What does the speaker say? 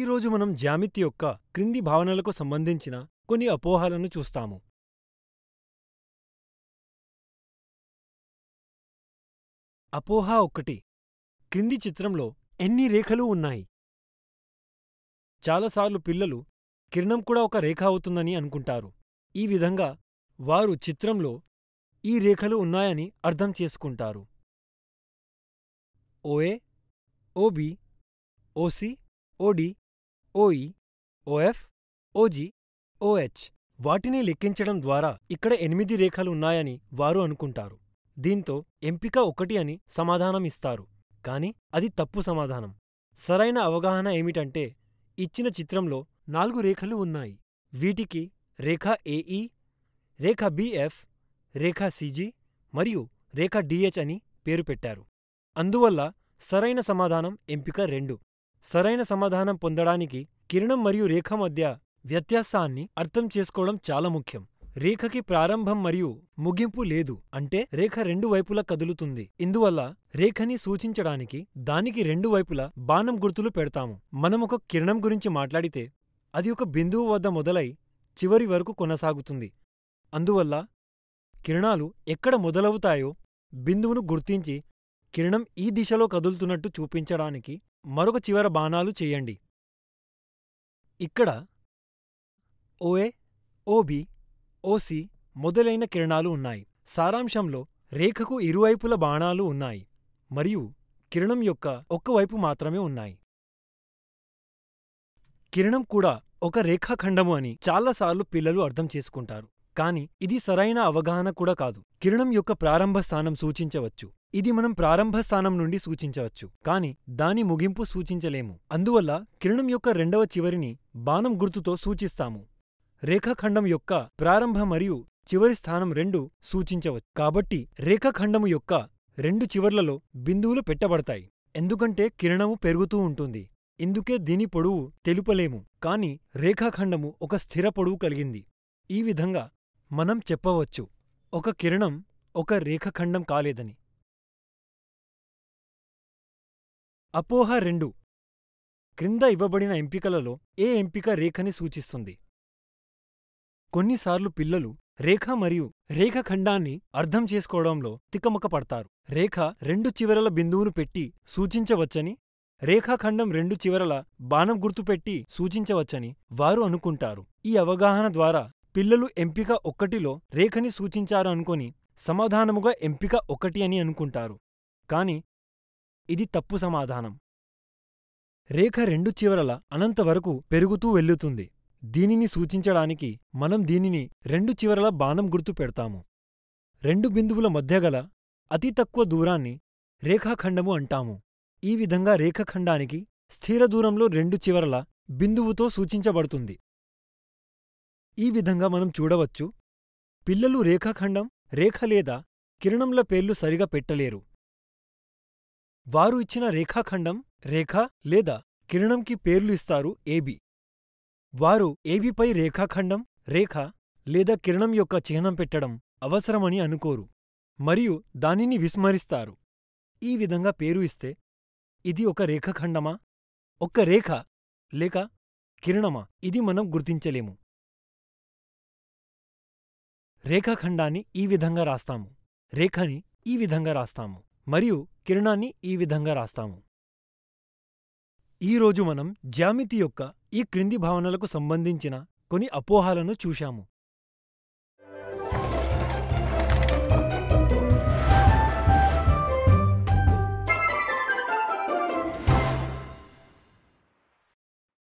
ఈరోజు మనం జ్యామితి యొక్క క్రింది భావనలకు సంబంధించిన కొన్ని అపోహలను చూస్తాము అపోహ ఒకటి క్రింది చిత్రంలో ఎన్ని రేఖలు ఉన్నాయి చాలాసార్లు పిల్లలు కిరణం కూడా ఒక రేఖ అవుతుందని అనుకుంటారు ఈ విధంగా వారు చిత్రంలో ఈ రేఖలు ఉన్నాయని అర్థం చేసుకుంటారు OA OB OC OD OE OF OG OH వాటిని లెక్కించడం ద్వారా ఇక్కడ ఎనిమిది రేఖలు ఉన్నాయని వారు అనుకుంటారు దీంతో ఎంపిక ఒకటి అని సమాధానం ఇస్తారు కాని అది తప్పు సమాధానం సరైన అవగాహన ఏమిటంటే ఇచ్చిన చిత్రంలో నాలుగు రేఖలు ఉన్నాయి వీటికి రేఖ ఏఈ రేఖ బిఎఫ్ రేఖ సిజి మరియు రేఖ డిహెచ్ అని పేరు పెట్టారు అందువల్ల సరైన సమాధానం ఎంపిక రెండు సరైన సమాధానం పొందడానికి కిరణం మరియు రేఖ మధ్య వ్యత్యాసాన్ని అర్థం చేసుకోవడం చాలా ముఖ్యం. రేఖకి ప్రారంభం మరియు ముగింపు లేదు అంటే రేఖ రెండు వైపులా కదులుతుంది. ఇందువల్ల రేఖని సూచించడానికి దానికి రెండు వైపులా బాణం గుర్తులు పెడతాము. మనమొక ఒక కిరణం గురించి మాట్లాడితే అది ఒక బిందువు వద్ద మొదలై చివరి వరకు కొనసాగుతుంది. అందువల్ల కిరణాలు ఎక్కడ మొదలవుతాయో బిందువును గుర్తించి కిరణం ఈ దిశలో కదులుతున్నట్టు చూపించడానికి మరొక చివర బాణాలు చేయండి ఇక్కడ ఓఏ ఓబి ఓసి మొదలైన కిరణాలు ఉన్నాయి సారాంశంలో రేఖకు ఇరువైపుల బాణాలు ఉన్నాయి మరియు కిరణం యొక్క ఒక్కవైపు మాత్రమే ఉన్నాయి కిరణం కూడా ఒక రేఖాఖండము అని చాలాసార్లు పిల్లలు అర్థం చేసుకుంటారు కాని ఇది సరైన అవగాహన కూడా కాదు కిరణం యొక్క ప్రారంభ స్థానం సూచించవచ్చు ఇది మనం ప్రారంభ స్థానం నుండి సూచించవచ్చు కాని దాని ముగింపు సూచించలేము అందువల్ల కిరణం యొక్క రెండవ చివరిని బాణం గుర్తుతో సూచిస్తాము రేఖాఖండం యొక్క ప్రారంభ మరియు చివరి స్థానం రెండు సూచించవచ్చు కాబట్టి రేఖాఖండము యొక్క రెండు చివర్లలో బిందువులు పెట్టబడతాయి ఎందుకంటే కిరణము పెరుగుతూ ఉంటుంది ఇందుకే దీని పొడవు తెలుపలేము కాని రేఖాఖండము ఒక స్థిర పొడవు కలిగింది ఈ విధంగా మనం చెప్పవచ్చు ఒక కిరణం ఒక రేఖఖండం కాలేదని అపోహ రెండు క్రింద ఇవ్వబడిన ఎంపికలలో ఏ ఎంపిక రేఖని సూచిస్తుంది కొన్నిసార్లు పిల్లలు రేఖ మరియు రేఖఖండాన్ని అర్థం చేసుకోవడంలో తికమక పడతారు రేఖ రెండు చివరల బిందువును పెట్టి సూచించవచ్చని రేఖాఖండం రెండు చివరల బాణం గుర్తుపెట్టి సూచించవచ్చని వారు అనుకుంటారు ఈ అవగాహన ద్వారా పిల్లలు ఎంపిక ఒక్కటిలో రేఖని సూచించారు అనుకొని సమాధానముగా ఎంపిక ఒకటి అని అనుకుంటారు కాని ఇది తప్పు సమాధానం రేఖ రెండు చివరల అనంతవరకు పెరుగుతూ వెళ్ళుతుంది దీనిని సూచించడానికి మనం దీనిని రెండు చివరల బాణం గుర్తు పెడతాము రెండు బిందువుల మధ్యగల అతి తక్కువ దూరాన్ని రేఖాఖండము అంటాము ఈ విధంగా రేఖఖండానికి స్థిర దూరంలో రెండు చివరల బిందువుతో సూచించబడుతుంది ఈ విధంగా మనం చూడవచ్చు పిల్లలు రేఖాఖండం రేఖ లేదా కిరణంల పేర్లు సరిగా పెట్టలేరు వారు ఇచ్చిన రేఖాఖండం రేఖ లేదా కిరణంకి పేర్లు ఇస్తారు ఏబి వారు ఏబిపై రేఖాఖండం రేఖ లేదా కిరణం యొక్క చిహ్నం పెట్టడం అవసరమని అనుకోరు మరియు దానిని విస్మరిస్తారు ఈ విధంగా పేరు ఇస్తే ఇది ఒక రేఖఖండమా ఒక రేఖ లేక కిరణమా ఇది మనం గుర్తించలేము రేఖాఖండాన్ని ఈ విధంగా రాస్తాము రేఖని ఈ విధంగా రాస్తాము మరియు కిరణాన్ని ఈ విధంగా రాస్తాము ఈరోజు మనం జ్యామితి యొక్క ఈ క్రింది భావనలకు సంబంధించిన కొన్ని అపోహాలను చూశాము